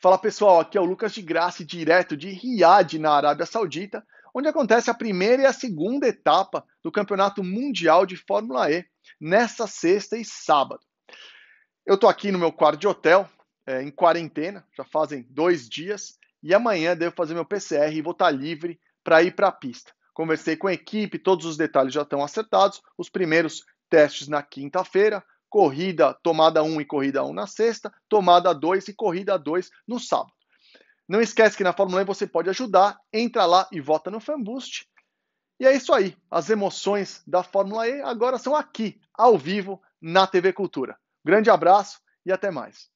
Fala pessoal, aqui é o Lucas de Graça, direto de Riad, na Arábia Saudita, onde acontece a primeira e a segunda etapa do Campeonato Mundial de Fórmula E, nesta sexta e sábado. Eu estou aqui no meu quarto de hotel, é, em quarentena, já fazem dois dias, e amanhã devo fazer meu PCR e vou estar tá livre para ir para a pista. Conversei com a equipe, todos os detalhes já estão acertados, os primeiros testes na quinta-feira, corrida tomada 1 e corrida 1 na sexta, tomada 2 e corrida 2 no sábado. Não esquece que na Fórmula 1 você pode ajudar, entra lá e vota no Fanboost. E é isso aí. As emoções da Fórmula E agora são aqui, ao vivo, na TV Cultura. Grande abraço e até mais.